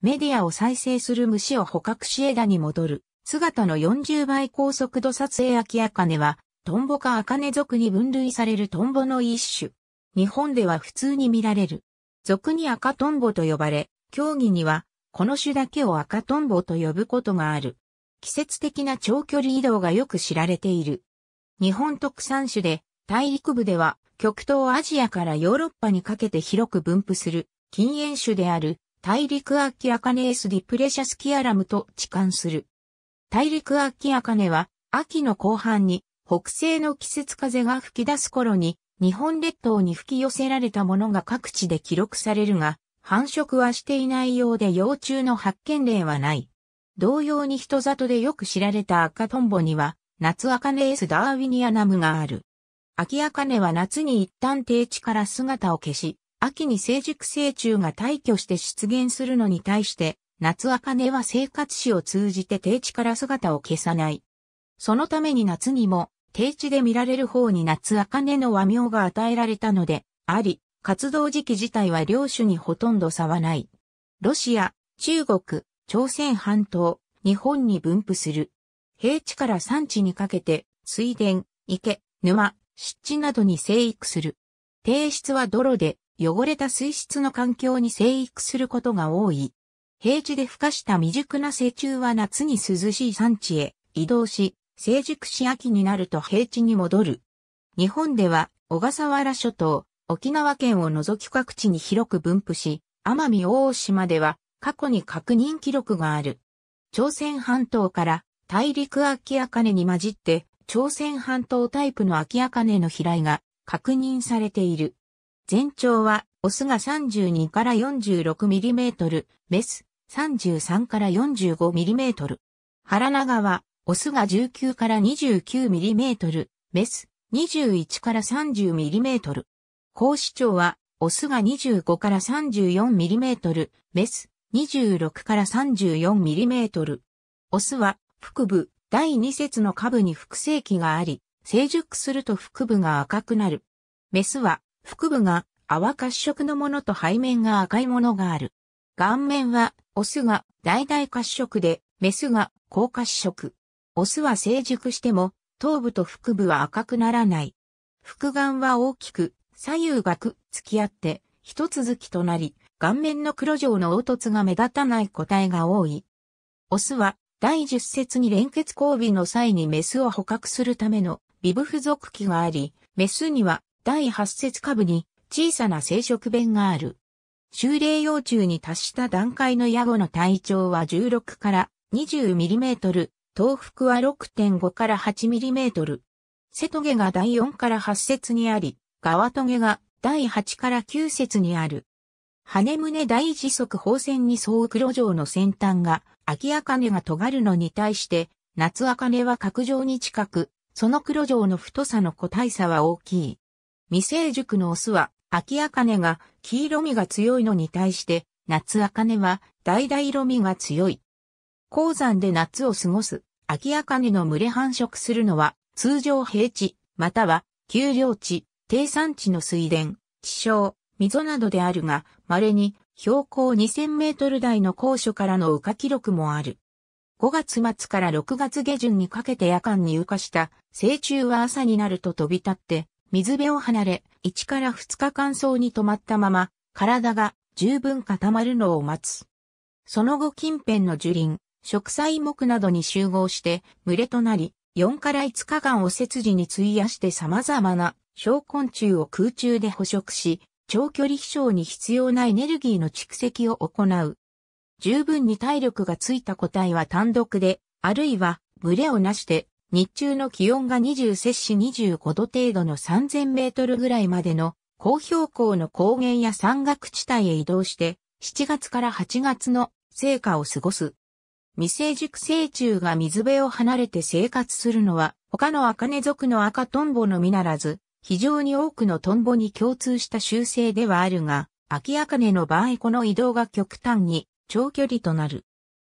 メディアを再生する虫を捕獲し枝に戻る。姿の40倍高速度撮影秋ネは、トンボかアカネ属に分類されるトンボの一種。日本では普通に見られる。俗に赤トンボと呼ばれ、競技には、この種だけを赤トンボと呼ぶことがある。季節的な長距離移動がよく知られている。日本特産種で、大陸部では、極東アジアからヨーロッパにかけて広く分布する禁煙種である大陸アキアカネエスディプレシャスキアラムと置換する。大陸アキアカネは、秋の後半に、北西の季節風が吹き出す頃に、日本列島に吹き寄せられたものが各地で記録されるが、繁殖はしていないようで幼虫の発見例はない。同様に人里でよく知られた赤トンボには、夏アカネエスダーウィニアナムがある。秋アカネは夏に一旦低地から姿を消し、秋に成熟成虫が退去して出現するのに対して、夏茜は生活史を通じて低地から姿を消さない。そのために夏にも、低地で見られる方に夏茜の和名が与えられたので、あり、活動時期自体は領主にほとんど差はない。ロシア、中国、朝鮮半島、日本に分布する。平地から山地にかけて、水田、池、沼、湿地などに生育する。定質は泥で、汚れた水質の環境に生育することが多い。平地で孵化した未熟な成虫は夏に涼しい産地へ移動し、成熟し秋になると平地に戻る。日本では小笠原諸島、沖縄県を除き各地に広く分布し、奄美大島では過去に確認記録がある。朝鮮半島から大陸秋茜に混じって朝鮮半島タイプの秋茜の飛来が確認されている。全長はオスが32から4 6ミリメートル、メス33から4 5トル。腹長はオスが19から2 9ミリメートル、メス21から3 0トル。高視聴はオスが25から3 4ミリメートル、メス26から3 4トル。オスは腹部第2節の下部に複製器があり、成熟すると腹部が赤くなる。メスは腹部が泡褐色のものと背面が赤いものがある。顔面は、オスが大々褐色で、メスが高褐色。オスは成熟しても、頭部と腹部は赤くならない。腹眼は大きく、左右がくっつき合って、一続きとなり、顔面の黒状の凹凸が目立たない個体が多い。オスは、第10節に連結交尾の際にメスを捕獲するための、ビブ付属器があり、メスには第8節下部に小さな生殖弁がある。修霊幼虫に達した段階のヤゴの体長は16から20ミリメートル、東北は6.5から8ミリメートル。瀬戸毛が第4から8節にあり、側トゲが第8から9節にある。羽胸第1足放線に沿う黒状の先端が、秋茜が尖るのに対して、夏茜は角状に近く、その黒状の太さの個体差は大きい。未成熟のオスは、秋茜が黄色みが強いのに対して、夏茜は橙色みが強い。鉱山で夏を過ごす、秋茜の群れ繁殖するのは、通常平地、または、丘陵地、低山地の水田、地小、溝などであるが、稀に、標高2000メートル台の高所からの羽化記録もある。5月末から6月下旬にかけて夜間に羽化した、成虫は朝になると飛び立って、水辺を離れ、1から2日間層に止まったまま、体が十分固まるのを待つ。その後近辺の樹林、植栽木などに集合して群れとなり、4から5日間を切時に費やして様々な小昆虫を空中で捕食し、長距離飛翔に必要なエネルギーの蓄積を行う。十分に体力がついた個体は単独で、あるいは群れをなして日中の気温が20摂氏25度程度の3000メートルぐらいまでの高標高の高原や山岳地帯へ移動して、7月から8月の成果を過ごす。未成熟成虫が水辺を離れて生活するのは、他のアカネ族の赤トンボのみならず、非常に多くのトンボに共通した習性ではあるが、秋赤根の場合この移動が極端に長距離となる。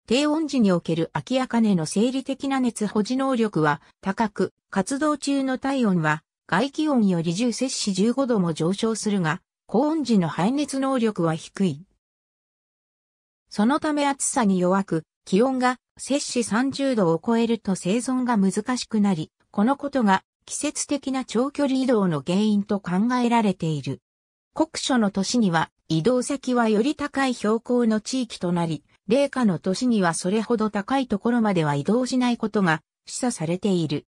低温時における秋茜の生理的な熱保持能力は高く、活動中の体温は外気温より10摂氏15度も上昇するが、高温時の排熱能力は低い。そのため暑さに弱く、気温が摂氏30度を超えると生存が難しくなり、このことが季節的な長距離移動の原因と考えられている。酷暑の年には移動先はより高い標高の地域となり、冷夏の年にはそれほど高いところまでは移動しないことが示唆されている。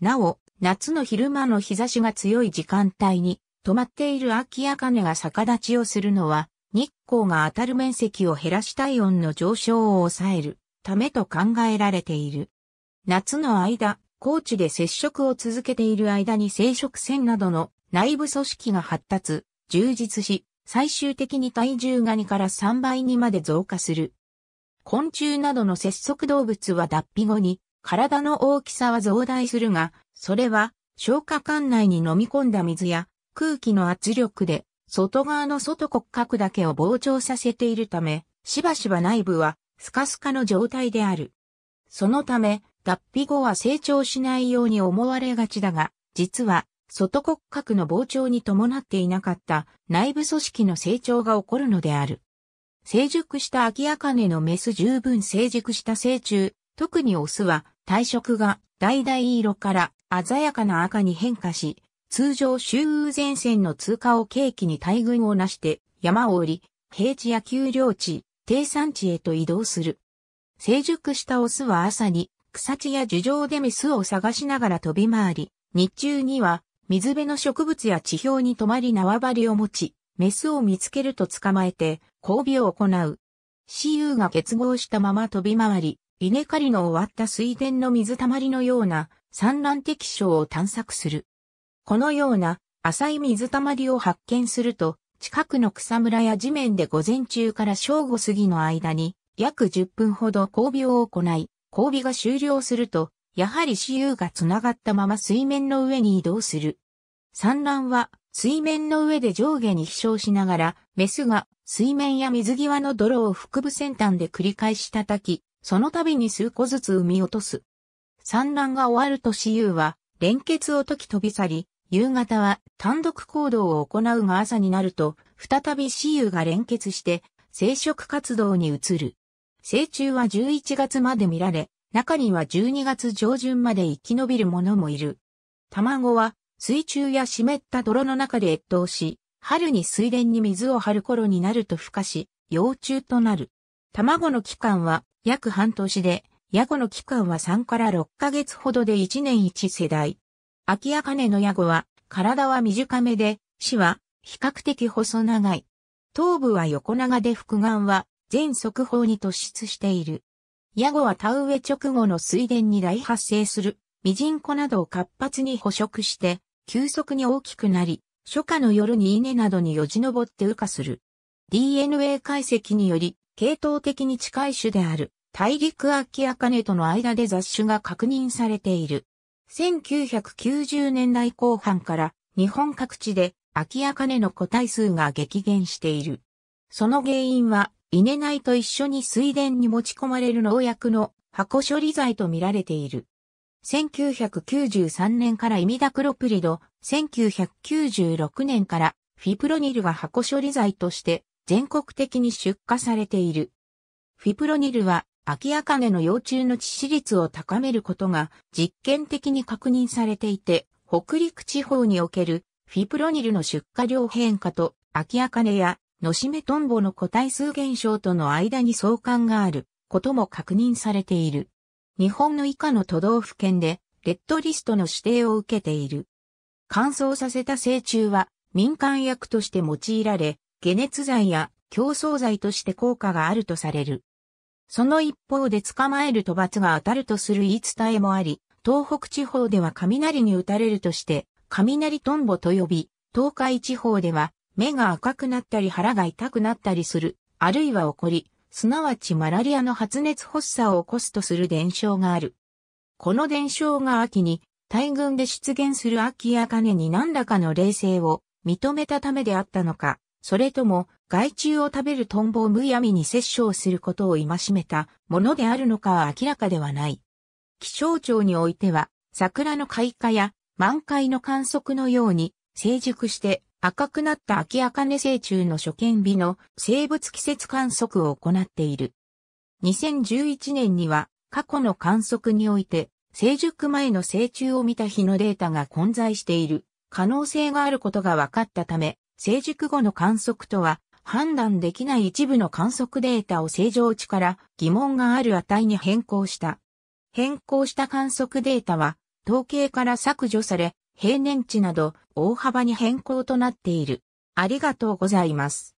なお、夏の昼間の日差しが強い時間帯に、止まっている秋茜が逆立ちをするのは、日光が当たる面積を減らし体温の上昇を抑えるためと考えられている。夏の間、高地で接触を続けている間に生殖腺などの内部組織が発達、充実し、最終的に体重が2から3倍にまで増加する。昆虫などの節足動物は脱皮後に体の大きさは増大するが、それは消化管内に飲み込んだ水や空気の圧力で外側の外骨格だけを膨張させているため、しばしば内部はスカスカの状態である。そのため、脱皮後は成長しないように思われがちだが、実は外骨格の膨張に伴っていなかった内部組織の成長が起こるのである。成熟した秋ネのメス十分成熟した成虫、特にオスは体色が橙色から鮮やかな赤に変化し、通常周遊前線の通過を契機に大群をなして山を降り、平地や丘陵地、低山地へと移動する。成熟したオスは朝に草地や樹上でメスを探しながら飛び回り、日中には水辺の植物や地表に止まり縄張りを持ち、メスを見つけると捕まえて、交尾を行う。雌雄が結合したまま飛び回り、稲刈りの終わった水田の水たまりのような産卵適所を探索する。このような浅い水たまりを発見すると、近くの草むらや地面で午前中から正午過ぎの間に、約10分ほど交尾を行い、交尾が終了すると、やはり雌雄が繋がったまま水面の上に移動する。産卵は水面の上で上下に飛翔しながら、メスが水面や水際の泥を腹部先端で繰り返し叩き、その度に数個ずつ産み落とす。産卵が終わると雌雄は、連結を解き飛び去り、夕方は単独行動を行うが朝になると、再び雌雄が連結して、生殖活動に移る。成虫は11月まで見られ、中には12月上旬まで生き延びるものもいる。卵は水中や湿った泥の中で越冬し、春に水田に水を張る頃になると孵化し、幼虫となる。卵の期間は約半年で、ヤゴの期間は3から6ヶ月ほどで1年1世代。秋アカネのヤゴは、体は短めで、死は比較的細長い。頭部は横長で複眼は全側方に突出している。ヤゴは田植え直後の水田に大発生する、ミジンコなどを活発に捕食して、急速に大きくなり、初夏の夜に稲などによじ登って羽化する。DNA 解析により、系統的に近い種である、大陸アキアカネとの間で雑種が確認されている。1990年代後半から日本各地でアキアカネの個体数が激減している。その原因は、稲苗と一緒に水田に持ち込まれる農薬の箱処理剤と見られている。1993年からイミダクロプリド、1996年からフィプロニルは箱処理剤として全国的に出荷されている。フィプロニルはアキアカネの幼虫の致死率を高めることが実験的に確認されていて、北陸地方におけるフィプロニルの出荷量変化とアキアカネやノシメトンボの個体数減少との間に相関があることも確認されている。日本の以下の都道府県で、レッドリストの指定を受けている。乾燥させた成虫は、民間薬として用いられ、解熱剤や競争剤として効果があるとされる。その一方で捕まえると罰が当たるとする言い伝えもあり、東北地方では雷に打たれるとして、雷トンボと呼び、東海地方では目が赤くなったり腹が痛くなったりする、あるいは起こり、すなわちマラリアの発熱発作を起こすとする伝承がある。この伝承が秋に、大群で出現する秋や金に何らかの霊性を認めたためであったのか、それとも害虫を食べるトンボむやみに殺生することを戒めたものであるのかは明らかではない。気象庁においては、桜の開花や満開の観測のように成熟して赤くなった秋根成虫の初見日の生物季節観測を行っている。2011年には過去の観測において成熟前の成虫を見た日のデータが混在している可能性があることが分かったため、成熟後の観測とは判断できない一部の観測データを正常値から疑問がある値に変更した。変更した観測データは統計から削除され、平年値など大幅に変更となっている。ありがとうございます。